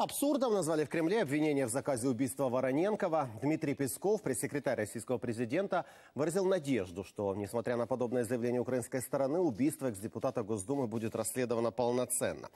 Абсурдом назвали в Кремле обвинение в заказе убийства Вороненкова. Дмитрий Песков, пресс-секретарь российского президента, выразил надежду, что, несмотря на подобное заявление украинской стороны, убийство экс-депутата Госдумы будет расследовано полноценно.